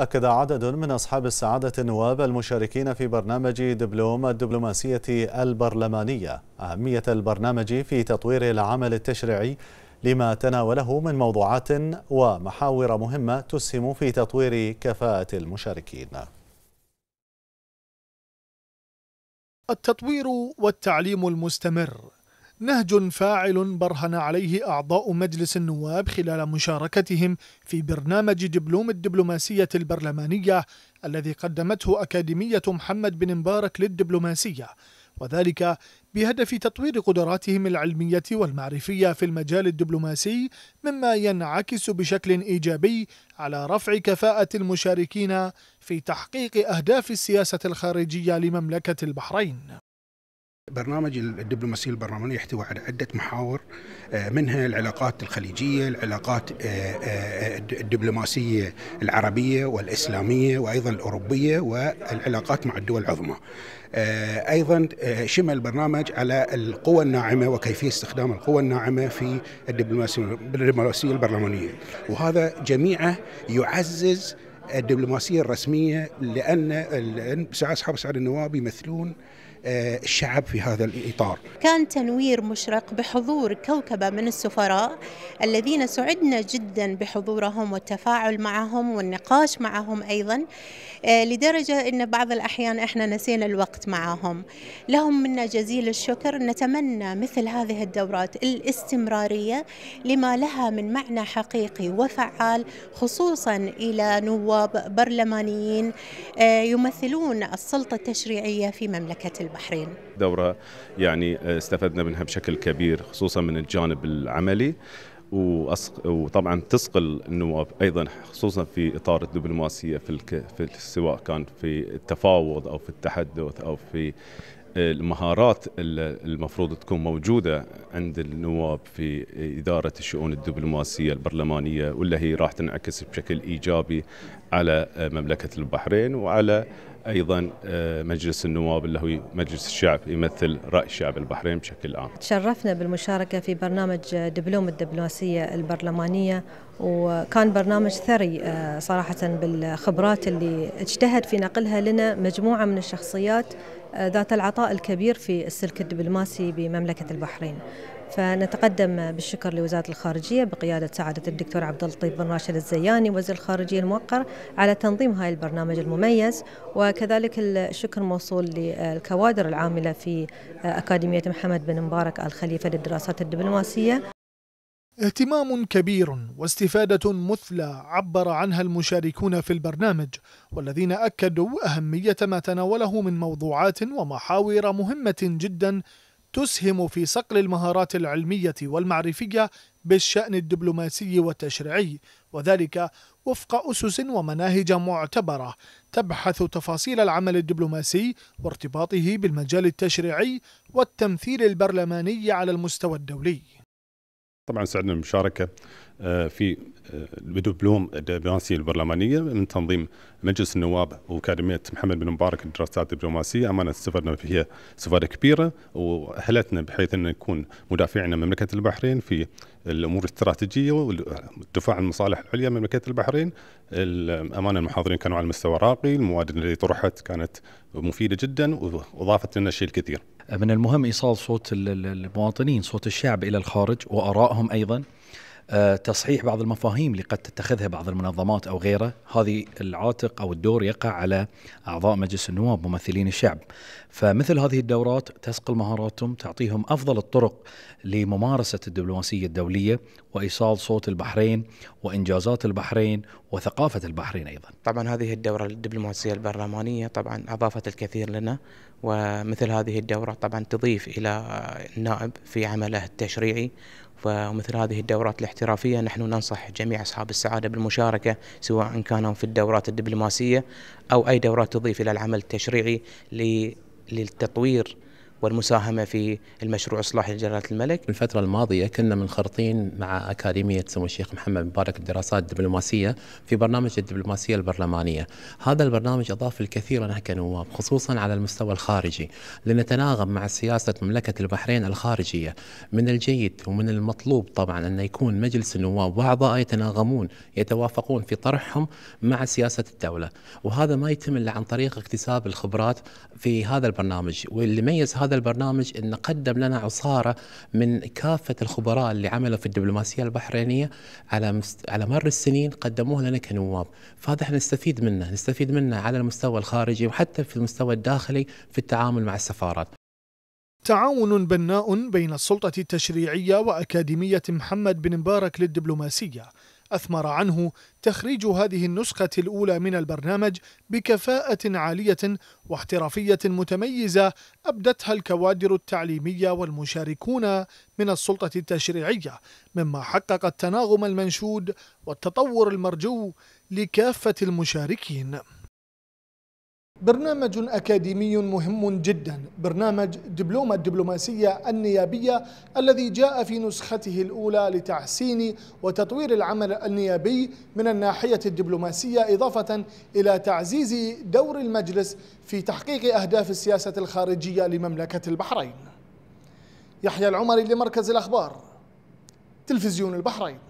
أكد عدد من أصحاب السعادة النواب المشاركين في برنامج دبلوم الدبلوماسية البرلمانية أهمية البرنامج في تطوير العمل التشريعي لما تناوله من موضوعات ومحاور مهمة تسهم في تطوير كفاءة المشاركين التطوير والتعليم المستمر نهج فاعل برهن عليه أعضاء مجلس النواب خلال مشاركتهم في برنامج دبلوم الدبلوماسية البرلمانية الذي قدمته أكاديمية محمد بن مبارك للدبلوماسية وذلك بهدف تطوير قدراتهم العلمية والمعرفية في المجال الدبلوماسي مما ينعكس بشكل إيجابي على رفع كفاءة المشاركين في تحقيق أهداف السياسة الخارجية لمملكة البحرين برنامج الدبلوماسية البرلمانية يحتوي على عدة محاور آه، منها العلاقات الخليجية العلاقات آه، آه، الدبلوماسية العربية والإسلامية وأيضا الأوروبية والعلاقات مع الدول العظمى ايضا شمل البرنامج على القوى الناعمه وكيفيه استخدام القوى الناعمه في الدبلوماسيه البرلمانيه وهذا جميعه يعزز الدبلوماسيه الرسميه لان اصحاب سعد النواب يمثلون آه، الشعب في هذا الاطار. كان تنوير مشرق بحضور كوكبه من السفراء الذين سعدنا جدا بحضورهم والتفاعل معهم والنقاش معهم ايضا آه، لدرجه ان بعض الاحيان احنا نسينا الوقت معهم. لهم منا جزيل الشكر نتمنى مثل هذه الدورات الاستمراريه لما لها من معنى حقيقي وفعال خصوصا الى نواب نواب برلمانيين آه، يمثلون السلطة التشريعية في مملكة البحرين دورة يعني آه، استفدنا منها بشكل كبير خصوصا من الجانب العملي وطبعا تسقل النواب ايضا خصوصا في اطار الدبلوماسيه في, الك... في سواء كان في التفاوض او في التحدث او في المهارات المفروض تكون موجودة عند النواب في إدارة الشؤون الدبلوماسية البرلمانية واللي هي راح تنعكس بشكل إيجابي على مملكة البحرين وعلى ايضا آه، مجلس النواب اللي هو مجلس الشعب يمثل راي شعب البحرين بشكل عام. تشرفنا بالمشاركه في برنامج آه، دبلوم الدبلوماسيه البرلمانيه وكان برنامج ثري آه، صراحه بالخبرات اللي اجتهد في نقلها لنا مجموعه من الشخصيات ذات العطاء الكبير في السلك الدبلوماسي بمملكه البحرين. فنتقدم بالشكر لوزارة الخارجية بقيادة سعادة الدكتور عبد اللطيف بن راشد الزياني وزير الخارجية الموقر على تنظيم هذا البرنامج المميز وكذلك الشكر موصول للكوادر العاملة في أكاديمية محمد بن مبارك الخليفة للدراسات الدبلوماسية اهتمام كبير واستفادة مثلى عبر عنها المشاركون في البرنامج والذين أكدوا أهمية ما تناوله من موضوعات ومحاور مهمة جدا تسهم في صقل المهارات العلمية والمعرفية بالشأن الدبلوماسي والتشريعي وذلك وفق أسس ومناهج معتبرة تبحث تفاصيل العمل الدبلوماسي وارتباطه بالمجال التشريعي والتمثيل البرلماني على المستوى الدولي طبعا سعدنا المشاركة آه، في الدبلوم آه، الدبلوماسية البرلمانية من تنظيم مجلس النواب وأكاديمية محمد بن مبارك للدراسات الدبلوماسية أمانة استفدنا فيها استفادة كبيرة وأهلتنا بحيث أن نكون مدافعين عن مملكة البحرين في الأمور الاستراتيجية والدفاع عن المصالح العليا من مملكة البحرين الأمانة المحاضرين كانوا على مستوى راقي المواد التي طرحت كانت مفيدة جدا وأضافت لنا شيء الكثير من المهم ايصال صوت المواطنين صوت الشعب الى الخارج وارائهم ايضا آه، تصحيح بعض المفاهيم اللي قد تتخذها بعض المنظمات او غيره، هذه العاتق او الدور يقع على اعضاء مجلس النواب ممثلين الشعب. فمثل هذه الدورات تسقل مهاراتهم، تعطيهم افضل الطرق لممارسه الدبلوماسيه الدوليه وايصال صوت البحرين وانجازات البحرين وثقافه البحرين ايضا. طبعا هذه الدوره الدبلوماسيه البرلمانيه طبعا اضافت الكثير لنا ومثل هذه الدوره طبعا تضيف الى النائب في عمله التشريعي ومثل هذه الدورات الاحترافية نحن ننصح جميع أصحاب السعادة بالمشاركة سواء كانوا في الدورات الدبلوماسية أو أي دورات تضيف إلى العمل التشريعي للتطوير والمساهمة في المشروع إصلاح جلالة الملك الفترة الماضية كنا منخرطين مع أكاديمية سمو الشيخ محمد مبارك الدراسات الدبلوماسية في برنامج الدبلوماسية البرلمانية هذا البرنامج أضاف الكثير لنا كنواب خصوصا على المستوى الخارجي لنتناغم مع سياسة مملكة البحرين الخارجية من الجيد ومن المطلوب طبعا أن يكون مجلس النواب وأعضاء يتناغمون يتوافقون في طرحهم مع سياسة الدولة وهذا ما يتم إلا عن طريق اكتساب الخبرات في هذا البرنامج واللي ميز هذا هذا البرنامج أن قدم لنا عصارة من كافة الخبراء اللي عملوا في الدبلوماسية البحرينية على مست... على مر السنين قدموه لنا كنواب فهذا احنا نستفيد منه نستفيد منه على المستوى الخارجي وحتى في المستوى الداخلي في التعامل مع السفارات تعاون بناء بين السلطة التشريعية وأكاديمية محمد بن مبارك للدبلوماسية أثمر عنه تخريج هذه النسخة الأولى من البرنامج بكفاءة عالية واحترافية متميزة أبدتها الكوادر التعليمية والمشاركون من السلطة التشريعية مما حقق التناغم المنشود والتطور المرجو لكافة المشاركين برنامج أكاديمي مهم جدا برنامج دبلومة الدبلوماسية النيابية الذي جاء في نسخته الأولى لتحسين وتطوير العمل النيابي من الناحية الدبلوماسية إضافة إلى تعزيز دور المجلس في تحقيق أهداف السياسة الخارجية لمملكة البحرين يحيى العمري لمركز الأخبار تلفزيون البحرين